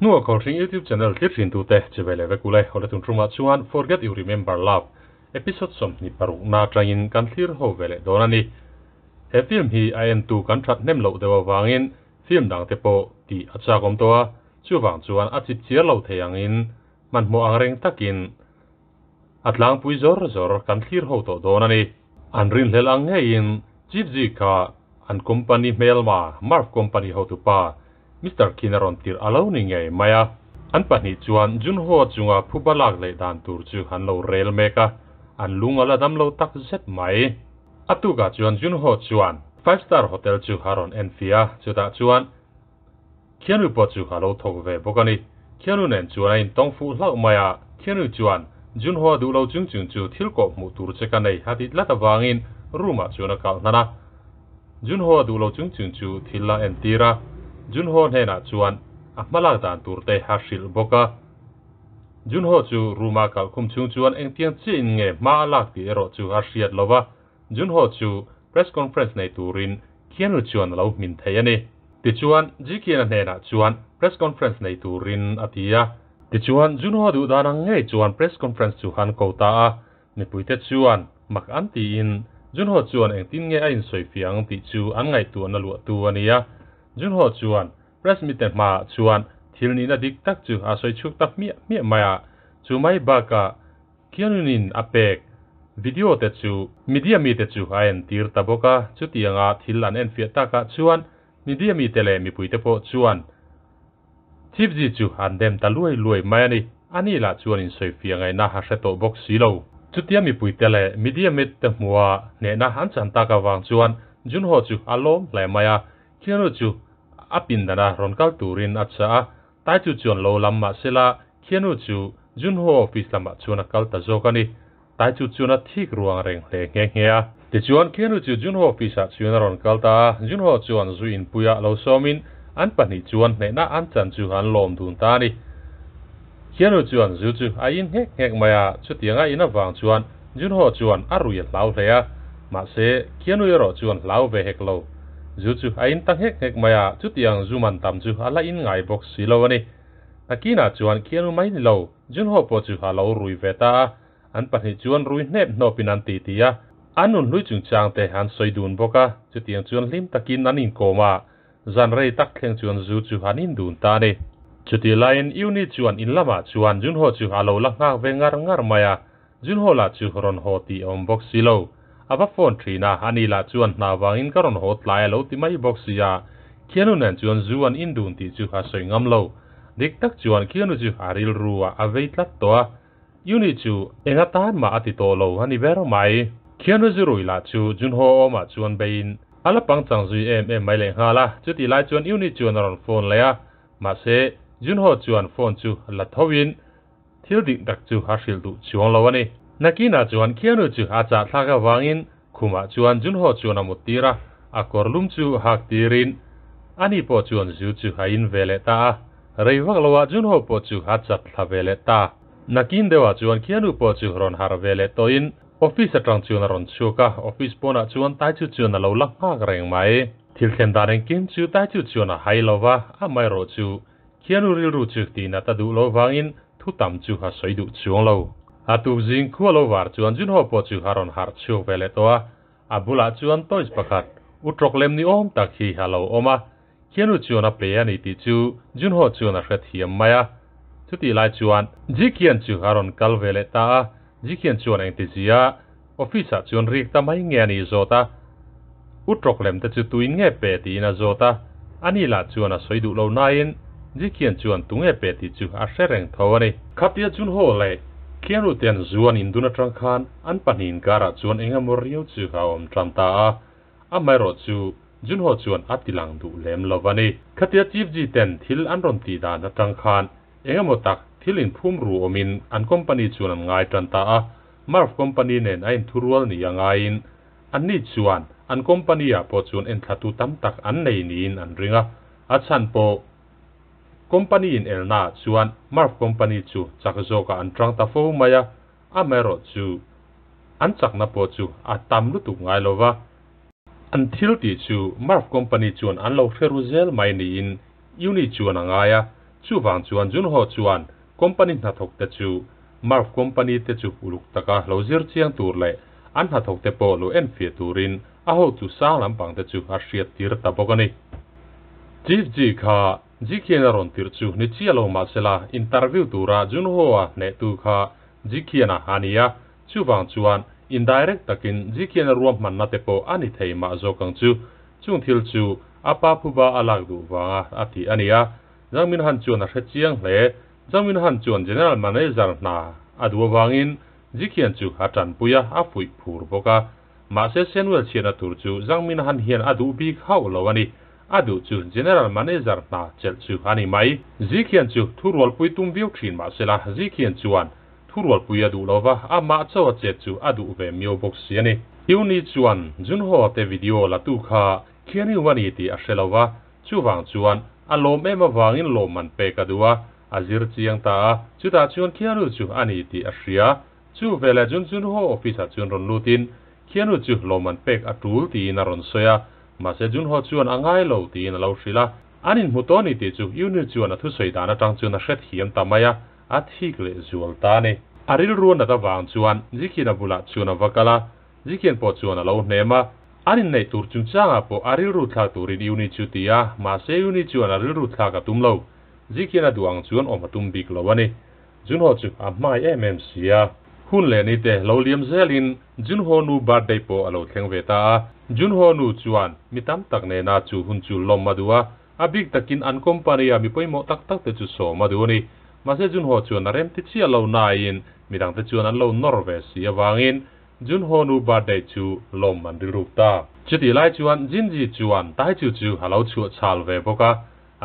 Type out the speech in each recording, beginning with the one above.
Nua Coaching YouTube channel tiếp rin tu te chỉ về lệ về cú lệ hồi tuần trung chuan forget you remember love episode som ni paru na trangin kan thir ho về lệ đó nani he phim hi ai tu kan thắt nem lậu dewa wangin phim dang te po ti acha kom toa chu wang chuan a chi chia lo the angin man mo ang reng takin atlang pui zor zor kan thir ho to donani. an rin hel ang ngei ji ka an company mail ma marf company ho tu pa Mr. Kinaron tir alo ni ngay maya. An pahni chuan jun ho chunga phubalak le dan tur chu han lo rel meka. An lunga la dam lo tak zet mai. Atu ga chuan jun ho chuan. Five star hotel chu haron en fia chu ta chuan. Kianu po chu halo thok ve bokani. Kianu nen chuan in tong fu lau maya. Kianu chuan jun ho du lo chung chung chu thil ko mu tur che ka nei hati lata Vangin, ruma chuan ka nana. Jun ho du lo chung chung chu thilla en tira junho hena chuan ahmala tan turte hashil boka junho chu ruma kal khum chung chuan engtiang chi in nge ma lak ti ero chu hashiat lova junho chu press conference nei turin kianu chuan lo min theyani ti chuan ji kiana hena chuan press conference nei turin atia ti chuan junho du danang nge chuan press conference chu han ko ta a ni puite chuan mak an ti in junho chuan engtin nge a in soifiang ti chu an ngai tu na lu tu ania jun ho chuan press meet ma chuan thilni na dik tak chu a soi chuk tak mi mày maya chu mai ba ka à apek video te chu media mi te chu a en tir taboka chu tianga thilan en phiệt ta ka chuan media mi tele, le mi puite po chuan chip gì chu han đem ta luai luai mai ani ani la chuan in soi fia ngay na ha se to box si lo chu tia mi puite le media mi te mua nè na han chan ta ka wang chuan jun ho chu alom le maya kianu chu apin dana ron kal turin atsa a tai chu chuan lo lam ma sela khianu chu junho office lama chuna kal ta zokani tai chu chuna thik ruang reng hle nge nge a ti chuan khianu chu junho office a chuna ron kal ta junho chuan zu in puya lo somin an pahnih chuan hneina an chan chu han lom dun ta ni khianu chuan zu chu a in ngek ngek maya chu tianga in awang chuan junho chuan a ruya lau hle a ma se khianu yero chuan lau ve hek lo zu chu a in tak hek hek maya chu tiang zu man tam chu ala in ngai box si lo ani takina chuan khianu kia ni lo jun ho po chu ha lo rui ve ta an pahni chuan rui hnep no pinan ti ti a anun lui chung chang te han soi dun boka chu tiang chuan lim takin an in koma zan rei tak thleng chuan zu chu han in dun ta ni chu ti lain uni chuan in lama chuan jun ho chu ha lo la nga ve ngar ngar maya jun ho la chu ron ho ti ông box si lo ava phone thina ani la chuan na wangin karon hot lai lo ti mai box ya khianu nan chuan zuan in dun ti chu ha soi ngam lo dik tak chuan khianu chu haril ruwa a vei tlat to a uni chu enga tan ma ati to lo ani vero mai khianu zu rui la chu jun ho ma chuan bein ala pang chang zui em em mai le nga la chu ti lai chuan uni chuan ron phone le a ma se jun ho chuan phone chu la thowin thil dik tak chu ha shil du chuang lo ani nakina chuan khianu chu acha thlaga wangin khuma chuan junho chuan amutira a korlum chu hak tirin ani po chuan zu chu hain vele ta reiwak lowa junho po chu hacha thla vele ta nakin dewa chuan khianu po chu ron har vele toin office atang chuan ron chuka office pona chuan tai chu chuan lo lak hak reng mai thil khen da reng kim chu tai chu chuan hai lowa a mai ro chu khianu ril ru chu ti na ta du lo wangin thu tam chu ha soi du chuang lo Hatu zing khu lo war chuan jun ho po chu haron har chu vele toa abula chuan tois pakhat utrok lem ni om tak hi halo oma khianu chuan a ple ani ti chu jun ho chuan a hret hiam maya chuti lai chuan ji khian chu haron kal vele ta ji khian chuan eng ti zia office a chuan rik ta mai nge ani zota utrok lem te chu tuin nge pe ti na zota ani la chuan a soidu lo nain ji khian chuan tunge pe ti chu a shereng thawani khatia chun ho le tiền ten zuan induna tang khan an panin kara chuan engam riau chu ka om tram ta a amai ro chu jun ho chuan atilang du lem lovani khatia chief ji ten thil an ron ti da na tang khan engam tak thilin phum ru omin an company chuan anh ngai tan ta a marf company anh ain thurual ni angain an ni chuan an company a po chuan en thatu tam tak an này ni in an ringa a san po company in elna chuan marf company chu chakzoka an trang ta fo maya amero chu an chakna po chu a tam lu tu ngai lova an thil ti chu marf company chuan an lo hreru zel mai ni in uni chuan angaya chu wang chuan jun ho chuan company na thok te chu marf company te chu uluk taka lo zir chiang tur le an na thok te po lo en fi turin a ho chu sang lampang te chu a hriat tir ta bokani chief ji kha jikhien ron tir chu ni chi alo ma sela interview tura jun hoa ne tu kha jikhien a hania chuwang chuan indirect takin jikhien a ruam man na te po ani thei ma zo kang chu chung thil chu apa phu ba alag du wa ati ania jangmin han chuan a hre chiang hle jangmin han chuan general manager na adwa wangin jikhien chu hatan puya a fui phur boka ma se senwel chena tur chu jangmin han hian adu bi khaw lo adu chu general manager na chel chu ani mai zikhian chu thurwal pui tum viu thin ma sela zikhian chuan thurwal pui adu lova ama chawa che chu adu ve mio box yani hiuni chuan junho te video la tu kha khiani wani ti a shelova chuwang chuan alom ema wangin loman pe kadua azir chiang ta chuta chuan khiaru chu ani ti a shria chu vela jun jun ho office chun ron lutin khianu chu loman pek atul ti na ron soya 马赛军和朱安安爱楼敌人的老师啦，阿林木多尼的就有人朱安的土水单的张朱安的实体人打麦呀，阿提格的朱安打呢，阿林罗那的王朱安，只见阿布拉朱安瓦格啦，只见波朱安的老内嘛，阿林内土军长阿波阿林罗他土人有人朱迪呀，马赛有人朱安阿林罗他个土楼，只见阿杜王朱安奥马土比格罗呢，军和朱安麦 M M C 呀。hun le ni te lo liam zelin jun ho nu bar dei po alo theng ve ta jun ho nu chuan mi tam tak ne na chu hun chu lom ma duwa a big takin an company a mi poimo tak tak te chu so ma du ni ma se jun ho chuan rem ti chi alo na in mi dang te chuan an lo norve si awangin jun ho nu bar dei chu lom man ri rup ta chi ti lai chuan jin ji chuan tai chu chu halo chu chal ve boka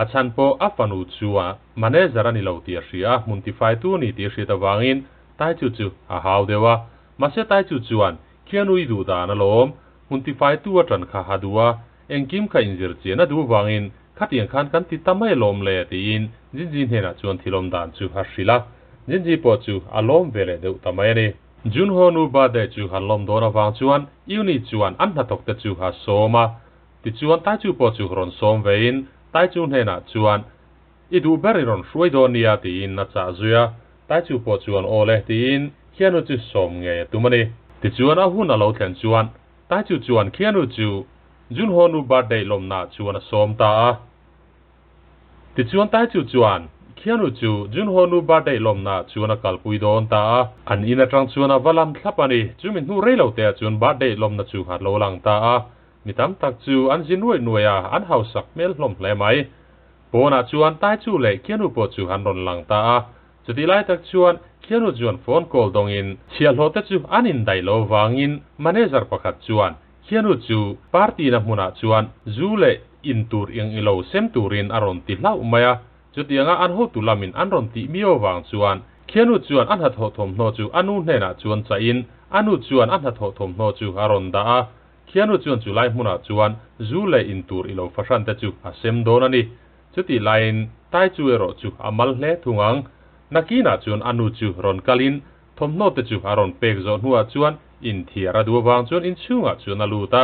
a chan po a fanu chuwa mane zara ni lo tir ria muntifai tu ni tir ta wangin tai chu chu a hau dewa mase tai chu chuan khianui du da na lom hunti fai tu atan kha ha duwa engkim kha injir chen na du wangin khatiang khan kan ti tamai lom le ti in jin jin hena chuan thilom dan chu ha shila jin ji po chu a lom vele deu tamai ni jun ho nu ba de chu han lom do dora wang chuan uni chuan an na tok te chu ha soma ti chuan tai chu po chu ron som vein tai chu hena chuan idu beriron shuai do nia ti in na cha zuya tai chu po chuan o le tin khianu chu som nge tu mani ti chuan a hun a lo thlen chuan tai chu chuan khianu chu jun honu birthday lom na chuan a som ta a ti chuan chịu chu chuan khianu chu jun honu birthday lom na chuan a kal pui don ta anh an in a tang chuan a walam thlap ani chumi nu rei lo te chuan birthday lom na chu har lâu lang ta a mi anh xin chu nuôi à anh nuya an hausak mel hlom mày mai pona chuan tai chu le khianu po chu han ron lang ta chuti lai tak chuan khiaru chuan phone call dongin chial hote chu anin dai lo wangin manager pakhat chuan khiaru chu party na hmuna chuan zule in tur eng ilo sem turin aron ti hlau maya chutianga an ho tulamin an ron ti mio wang chuan khianu chuan an hat ho thom hno chu anu nè na chuan cha in anu chuan an hat ho thom hno chu aron da a khianu chuan chu lại hmuna chuan zu le in tur ilo fashan te chu a sem don ani chuti lain tai chu ero chu amal hne thungang nakina chun anu chu ron kalin thomno te chu aron pek zo nuwa chuan in thiara du wang chuan in chunga chu na luta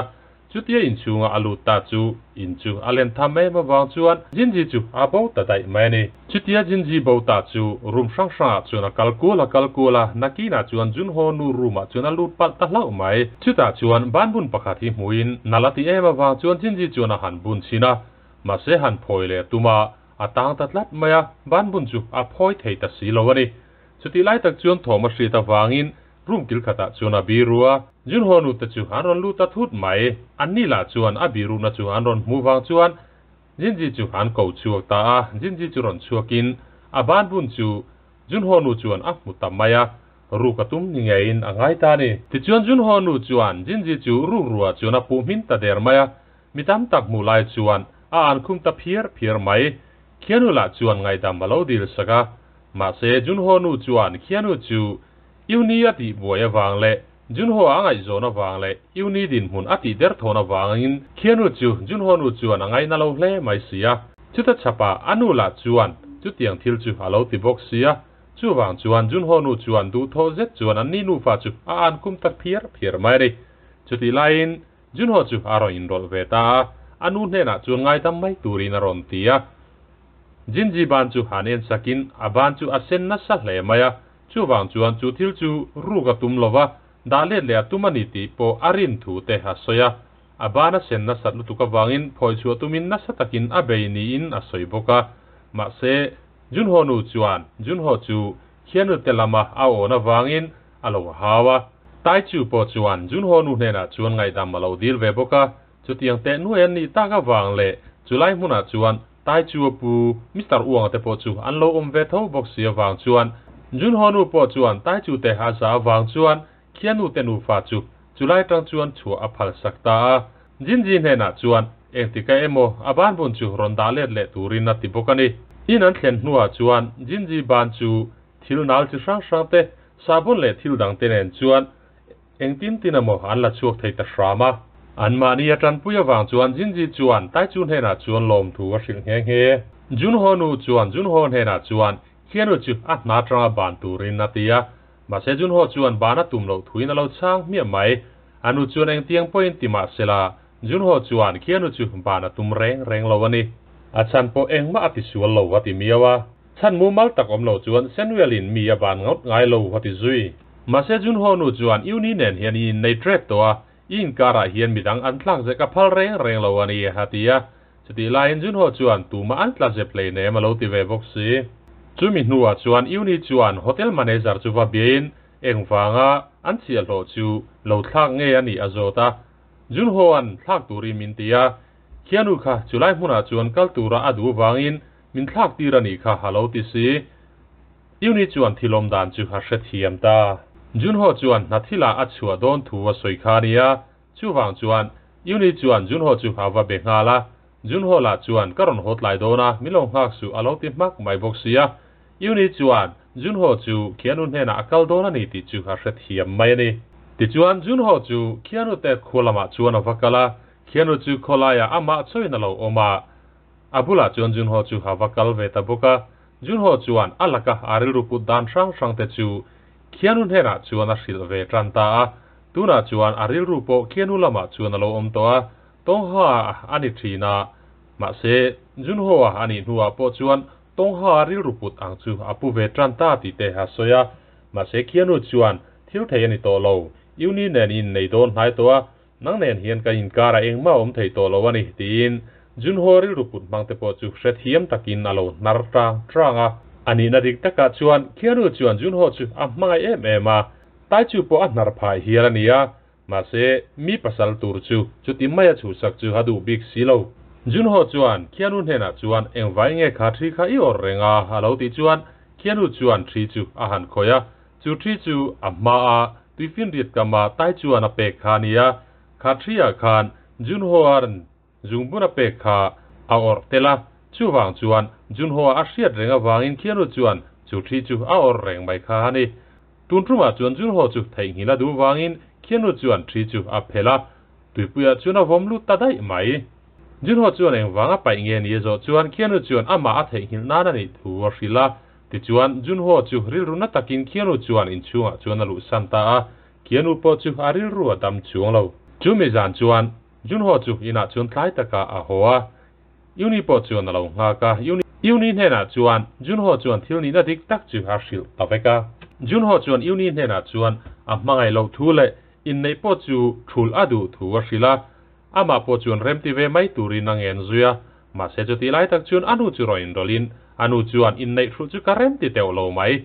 chutia in chunga alu ta chu in chu alen tham mai ma wang chuan jinji chu abo ta dai mai ni chutia jinji bo ta chu rum sang sang chu na kalkula kalkula nakina chuan jun ho nu ruma chu na lut pal ta hlau mai chuta chuan ban bun pakhati muin nalati ema wang chuan jinji chu na han bun china ma se han phoi le tuma tang atang tatlat maya ban bun chu a phoi thei ta si lo ani chuti lai tak chuan thoma sri ta wangin room kil khata chuan bi rua jun honu ta chu hanon lu ta thut mai anni la chuan a biru na chu ron mu wang chuan jin ji chu han ko chuak ta a jin ji chu ron chuakin a ban bun chu jun honu chuan a mu ta maya ru ka tum ni ngein angai ta ni ti chuan jun honu chuan jin ji chu ru ruwa chuan a pu min ta der maya mitam tak mu lai chuan a an khum ta phier phier mai là ngày lâu khianu la mà sẽ da malo dir saka ma se jun ho nu chuan khianu chu iuni ati boya wang le jun ho angai zo na wang le iuni din hun ati der thona wang in khianu chu jun ho nu chuan angai na lo hle mai sia chuta chapa anu la chuan chu tiang thil chu thì ti box sia chu wang chuan jun ho nu chuan du tho zet chuan an ni nu fa chu a an kum tak phier phier mai re chu ti lain jun chú chu rồi in rol về ta anu hne na chuan ngai tam mai turin a ron tia jin ji ban chu hanen sakin aban chu asen na sa hle maya chu wang chuan chu thil chu ru ga tum lova dale le atumani ti po arin thu te ha soya abana sen na sat lutuka wangin phoi chu tumin na satakin abeini in asoi boka ma se jun nu chuan jun ho chu khianu telama a na wangin alo hawa tai chu po chuan jun nu hena chuan ngai dam malo dil ve boka chutiang te nu en ni ta ka wang le chulai huna chuan tai chu pu Mr Uang te po chu an lo um ve tho bok sia wang chuan jun honu po chuan tai chu te ha za wang chuan khianu te nu fa chu chulai tang chuan chu a phal ta, jin jin he na chuan eng ti ka emo aban bun chu ronda le le turin na ti bokani in an thlen nuwa chuan jin ji ban chu thil nal chi sang sang te sabon le thil dang te nen chuan eng tin tin amo an la chuak thei ta shrama อันมาเนียจันยุยวางจวนจินจีจวนใต้จุนเฮนาจวนลมถูกสิงเฮงเฮจุนฮอนูจวนจุนฮอนเฮนาจวนเขียนจุอัตนาตราบานตูรินนาตียมาเสจุนฮอจวนบานาตุมโลถุยนาลรช่างเมียไหมอันุจวนเองเตียงป่วยติมาเสลาจุนฮอจวนเขียนจุบานาตุมเร่งเร่งลรวันนีอาจารย์ปอเองมาอติสวนเรวัติมียวะฉันมูมัลตักอมโลจวนเซนเวลินมียบานงดไงเรวัติจุยมาเสจุนฮอนูจวนอิวนี่เนนเฮนีในเทรดตัวอินการะเฮียนมีดังอันพลังเจกับพลเร่งเร่งเลาวานีฮัตยาจะติีลายจุนหัวจวนตูมาอันพลังเจเพลย์เนมาลอติเวบ็อกซีจุมิหนัวจวนอิวนิจวนโฮเทลแมเนจเจอร์จูฟาเบียนเอ็งฟังอ่ะอันเชียร์โฮจูลาวทังเงียนี่อาจจตาจุนหัวอันทลังตูริมินเตียเขียนุค่ะจุไลหัวจวนกัลตูระอัดูฟังอินมินทลังตีรันีค่ะฮัลโลติซีอิวนิจวนที่ลมดันจูฮัชเชียมตาจุนหัวจวนนัทธิลาอัจฉวดอนถูวสวยคาเรียจูวังจวนยูนิจวนจุนหัวจูหาวเบงาลาจุนหัวลาจวนกรณหดไหลโดนามิลงหักสู่อาลติมักไมบกเสียยูนิจวนจุนหัวจูเขียนุนเฮนาอกัลโดนานี่ติจูหาเสถียมไม่นี่ติจวนจุนหัวจูเขียนุเตโคลมาจวนอวกาลาเขียนุจูโคลายาอามาช่วยนลโอมาอาบุลาจวนจุนหัวจูหาวกาลเวตบุกาจุนหัวจวนอัลกะอาริลุกุดานช่างช่างเตจู khianun hera chuan a hril ve tranta a tuna chuan a ril rupo khianu lama chuan alo om to a tongha ani thina ma se junho a ani nuwa po chuan tongha ril ruput ang chu apu ve tranta ti te ha soya ma se khianu chuan thil thei ani to lo yuni nen in nei don hai to a nang nen hian ka in kara eng ma om thei to lo ani tin junho ril ruput mangte po chu hret hiam takin alo narta tranga ani na dik taka chuan khiaru chuan jun ho chu a hmangai em em a tai chu po an nar phai hial ania ma se mi pasal tur chu chuti maya chu sak chu hadu big silo jun ho chuan khiaru hena chuan engwai nge kha thi kha i or renga halo ti chuan khiaru chuan thi chu a han khoya chu thi chu a ma a tuifin riat kama tai chuan a pe kha nia kha thria khan jun ho aran jungbuna pe kha a or tela chu wang chuan jun ho a hriat renga wangin khianu chuan chú thi chu a or reng mai kha ani tun truma chuan jun Hoa ho chu thei hila du wangin khianu chuan thi chu a phela tuipuya chuan a vomlu tadai mai jun ho chuan eng wanga pai nge ni zo chuan khianu chuan ama a thei hil nana ni thu a hrila ti chuan jun ho chu ril runa takin khianu chuan in chunga chuan a lu santa a khianu po chu a ril ru dam chuang lo chu mi zan chuan jun Hoa chú ina chuan tlai taka a hoa unipo chuan alo nga ka uni uni hne na chuan junho ho chuan thil ni na dik tak chu har shil taveka jun ho chuan uni hne na chuan a mangai lo thu le in nei po chu thul adu thu wa shila ama po chuan remti ve mai turi na ngen zuya ma se chu ti lai tak chuan anu chu roin rolin anu chuan in nei thu chu ka remti teu lo mai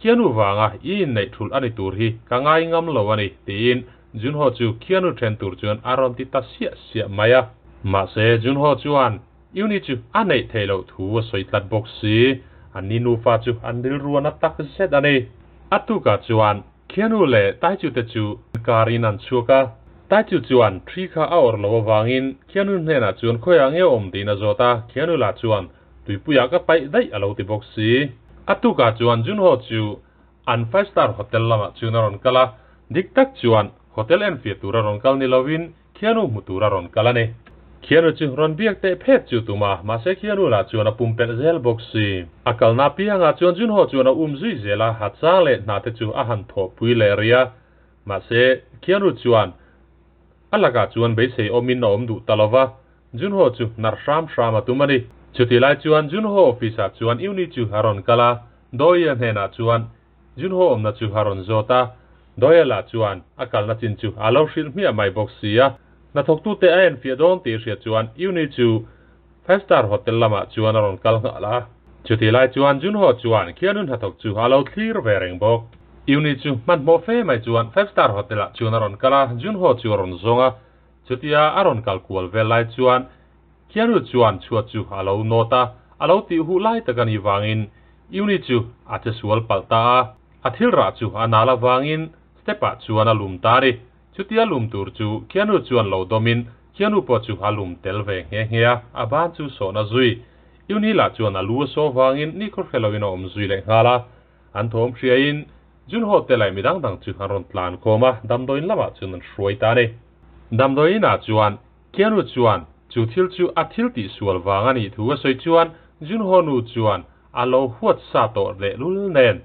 kianu wanga i in nei thul ani tur hi ka ngai ngam lo ani tin junho ho chu kianu then tur chuan aron ti ta sia sia maya ma se junho ho chuan yêu ni chu anh ấy thấy lâu thu soi tát bốc xí, anh ni nu pha chu anh đi ruộng nát tắc xét anh ấy atu cả chuan khiến u lệ tai chu te chu karin an chua cả tai chu chuan tri kha aor lo wangin khiến u ne na chuan khoi ang e om ti na zota khiến u la chuan tui puya ka pai dai alo ti bốc xí. sĩ atu cả chuan jun ho chu an five star hotel lama chu na ron kala dik tak chuan hotel en fiatura ron kal ni lovin khianu mutura ron kala ne khianu chu ron biak te phet mà, tuma ma se khianu la chu na pum pel zel boxi akal na pia nga chuyện jun ho chu na um zui zela ha cha le na te chu a han tho pui le ria ma se khianu chuan alaka chuan be se omin na om du talawa jun ho chuyện nar sham sham atumani chuti lai chuan jun ho officer chuan iuni chuyện haron kala doyan hena chuan chuyện, ho om na chuyện haron zota doya la chuan akal na chuyện chu alo shil mi mai boxia na thok tu te en fia don ti ria chuan uni chu five star hotel lama chuan aron kal nga la chuti lai chuan jun ho chuan khianun hathok chu halo thlir ve reng bok ni chu man mo fe mai chuan five star hotel la ah chuan aron kala jun ho chu ron zonga chutia aron kal kual ve lai chuan khiaru chuan chua chu halo nota alo ti hu lai takani wangin uni chu acha sual palta a thil ra chu anala wangin stepa chuan alum tari chutia lum tur chu khianu chuan lo domin khianu po chu halum tel ve nge nge a aban chu so na zui yuni la chuan a lu so wangin ni khor khelawin om zui le ngala an thom hriain jun ho te lai midang dang chu haron tlan khoma damdoin lama chun an shroi ta ne anh a chuan khianu chuan chu thil chu athil ti sual wangani thu a soi chuan jun ho nu chuan alo huat sa to le lul nen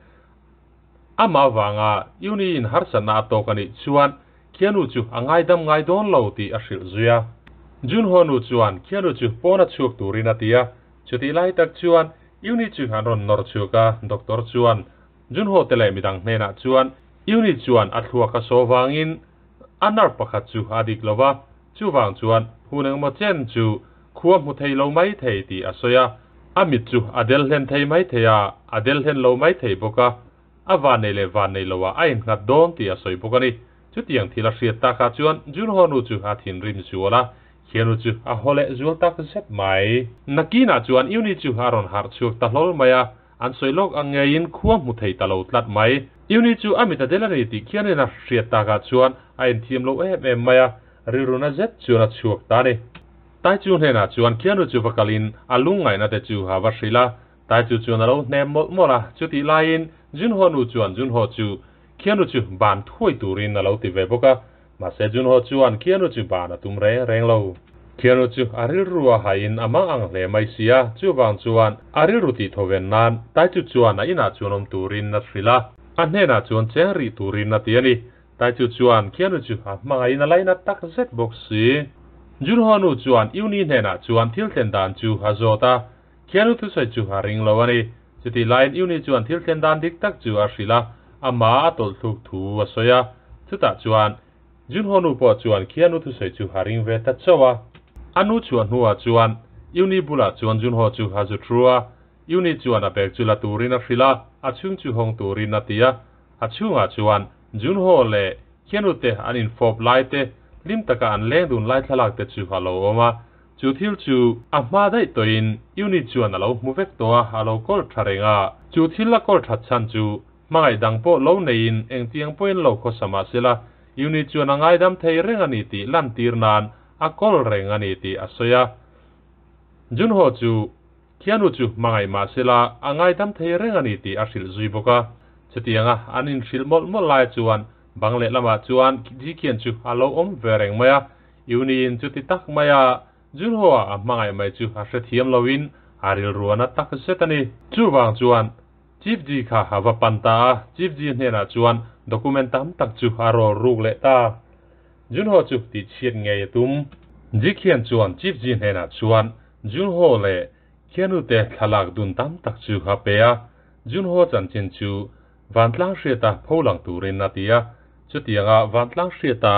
ama wanga yuni in harsana to kani chuan chú, kianu chu angai dam ngai don lo ti a hril zuya jun honu chuan kianu chu pona chuk turina tia chuti lai tak chuan uni chu hanon nor chuka doctor chuan jun ho tele midang hmena chuan uni chuan athua ka sowangin anar pakhat chu adik lova chuwang chuan hunang mo chen chu khuam mu thei lo mai thay ti asoya amit chu adel hen thei mai theya adel hen lo mai thei boka awa nei le wa nei lowa ain ngat don ti asoi boka ni chú chu tiang là hriat ta kha chuan jul honu chu a thin rim suala khenu chu a hole zul tak zet mai nakina chuan uni chu haron har chuak ta hlol maya an soilok angein khuam mu thei talo tlat mai uni chu amita delari ti khianena hriat ta kha chuan a anh thiam lo em em maya riruna zet chura chuak ta ne tai chu hena chuan khianu chu vakalin alungai na te chu ha va shrila tai chu chuan alo nem mol mola chuti lain jun honu chuan jun ho chú khianu chu ban thui turin na lo ti ve boka ma se jun ho chuan khianu chu ban atum re reng lo khianu chu aril ruwa hain ama ang le mai sia chu wang chuan aril ruti thoven nan tai chu chuan a ina chunom turin na thrila a hne na chuan cheng ri turin na ti ani tai chu chuan khianu chu ha ma in a laina tak zet box si jun ho nu chuan iuni hne na chuan thil ten dan chu ha zota khianu tu sai chu ha ring lo ani chiti line iuni chuan thil ten dan dik tak chu a thrila ama tol thuk thu asoya chuta chuan jun honu po chuan khianu tu sei chu haring ve ta chawa anu chuan huwa chuan uni bula chuan jun ho chu haju trua uni chuan a pek chu la turin a hrila a chung chu hong turin a tia a chunga chuan jun ho le khianu te an in fop lai te lim taka an leng dun lai thalak te chu halo oma chu thil chu a hma dai toin uni chuan alo mu vek to a alo kol tharenga chu thil la kol that chan chu mangai dang po lo nein eng tiang poin lo kho sama sila uni chuan angai dam thei reng ani ti lan tir nan a kol reng ani ti asoya jun ho chu khianu chu mangai ma sila angai dam thei reng ani ti a sil zui boka chetianga anin sil mol mol lai chuan bangle lama chuan ji khian chu alo om vereng maya uni in chu ti tak maya jun ho a mangai mai chu a hre thiam lovin aril ruana tak setani chu wang an chief ji kha ha va ta chief ji hne ra chuan document tam tak chu ha ro ruk le ta jun ho chu ti chiat nge tum ji khian chuan chief ji hne na chuan jun ho le khianu te thalak dun tam tak chu ha pe a jun ho chan chen chu van tlang she ta pholang tu rin na tia chu tianga van tlang she ta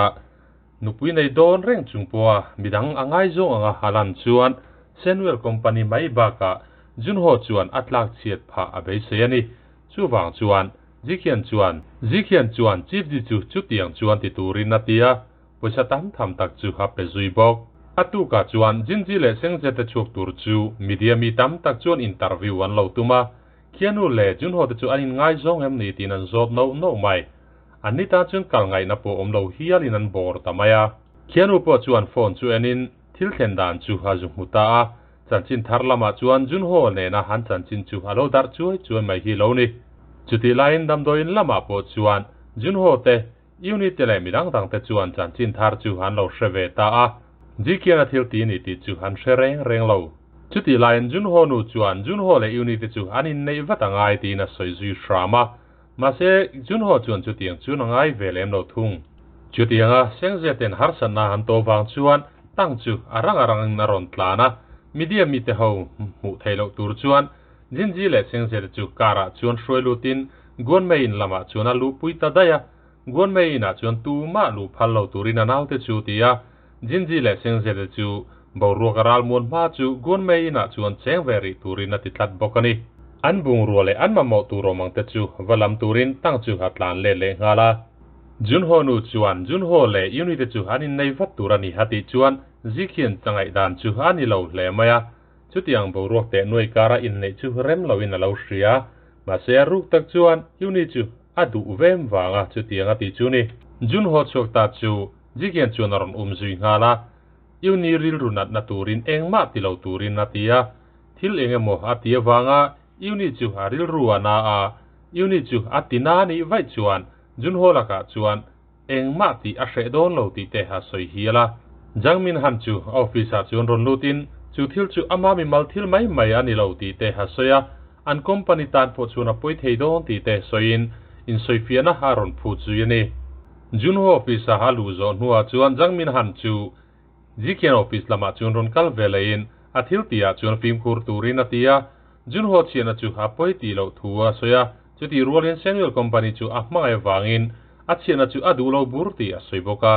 nupui nei don reng chungpoa midang angai zo anga halan chuan senwell company mai ba ka jun ho chuan atlak chiat pha abei se ani chu wang chuan jikhian chuan jikhian chuan chip di chu chu tiang chuan ti turin na tia poisa tam tham tak chu ha pe zui bok atu ka chuan jinji le sengje te chuk tur chu media mi tam tak chuan interview an lo tuma khianu le jun ho te chu anin ngai zong Em ni tin an zot no no mai An anni ta chuan kal ngai na po om lo hialin an bor tamaya khianu po chuan phone chu enin thil thlen dan chu ha zu muta a chanchin thar lama chuan jun ho ne na han chanchin chu alo dar chu chuan mai hi lo ni chuti lain dam doin lama po chuan jun ho te unit te lai mirang tang te chuan chanchin thar chu han lo sheve ta a ji kia na thil ti ni ti chu han she reng reng lo chuti lain jun ho nu chuan jun ho le unit te chu vật nei ai ti na soi zui shrama mà mà sẽ jun ho chuan chu tiang chu na ngai velem lo thung chu tianga sengze ten har san na han to wang chuan tang chu arang arang na ron tla na media mi te ho mu thei lo tur chuan jin ji le seng zer chu kara chuan hroi tin, gon mei in lama chuan a lu pui ta daya gon mei in a chuan tu ma lu phal lo turin anau te chu tia jin ji le seng zer chu bo ro garal mon ma chu gon mei in a chuan cheng veri turin a ti tlat bokani an bung ro le an ma mo tu ro mang te chu valam turin tang chu lan le le ngala jun ho nu chuan jun ho le unit chu hanin nei vat turani hati chuan zikhian changai dan chu ha ni lo hle maya chutiang bo ruak te noi kara in nei chu rem lo in lo shria ma se ruk tak chuan uni chu adu vem wanga chutiang ati chu ni jun ho chok ta chu zikhian chu naron um zui nga la uni ril runat na turin engma ti lo turin na tia thil engemo atia wanga uni chu haril ruana a uni chu atina ni vai chuan jun ho laka chuan engma ti a she don lo ti te ha soi hi la giang min han chu officer chu ron lutin chu thil chu ama mi mal thil mai mai ani lo ti te ha soya an company tan pho chu na poi thei don ti te soin in in phía soifiana ha ron phu chu yani jun ho officer ha lu zo nu a chuan giang min han chu jikian office lama chu ron kal velein a thil tia chu phim khur turin atia jun ho chiana chu ha poi ti lo thua soya chu ti rualian senual company chu ahma ai wangin a chiana chu adu lo bur ti a soiboka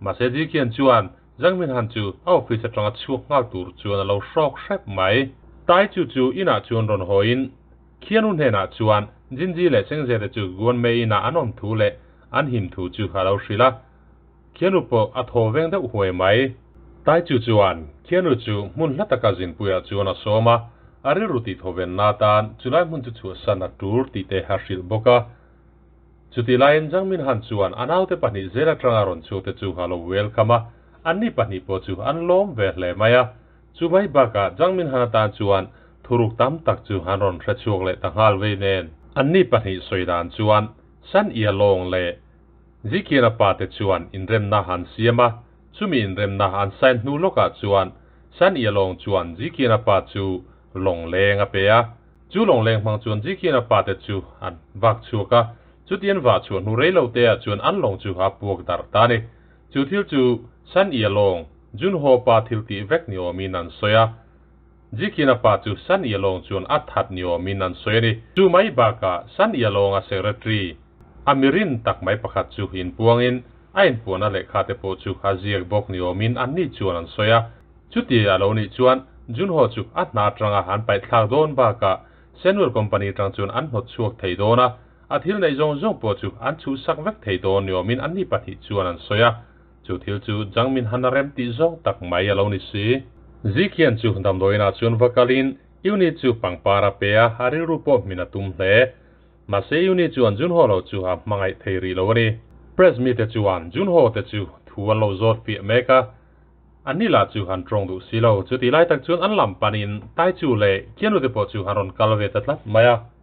maseji kian chuan hàn zangmin han chu a office atanga chu ngal tur chuan alo rok hrep mai tai chu chu ina chuan ron hoin khianun hena chuan jinji le chengje de chu gon me ina anom thu le an him thu chu khalo shila khianu po a tho veng da huai mai tai chu chuan khianu chu mun la taka jin puya chuan a soma ari ruti thoven na tan chulai mun chu chu sana tur ti te hashil boka chuti lain jangmin han chuan anaute pani zera tanga ron chu te chu halo welcome an ni pahnih pawh chu an lawm ve hle mai a chu mai baka jangmin hana ta chuan thuruk tam tak chu hanon hra chuak le tanghal ve nen an ni pahnih soidan chuan san ia long le zikira pa te chuan in inrem na han siama chumi rem na han san nu loka chuan san ia long chuan zikira pa chu long lenga pe a chu long leng mang chuan zikira pa te chu an vak chuka chu tian va chu nu reilo te a chuan an long chu ha puak dar ta ni chu thil chu san ia long jun ho pa thil ti vek ni o mi nan soya jikina pa chu san ia long chun a that ni o mi nan soya ni chu mai ba ka san ia long a secretary amirin tak mai pakhat chu hin puangin ain puana le kha te po chu haziak bok ni o min an ni chuan an soya chu ti a lo ni chuan jun ho chu a na tranga han pai thlak don ba ka senwal company tang chun an hot chuak thei dona athil nei zong zong po chu an chu sak vek thei don ni o min an ni pathi chuan an soya chu thil chu jangmin hanarem ti zong tak mai alo ni si zikhian chu dam loina chun vakalin uni chu pangpara pea hari rupo minatum hle mase uni chu anjun ho lo chu ha mangai theiri lo ni press mi te chu an jun ho te chu thu lo zot pi meka anila chu han trong du silo chu ti lai tak chun an lam panin tai chu le kianu te po chu haron kalve tatlat maya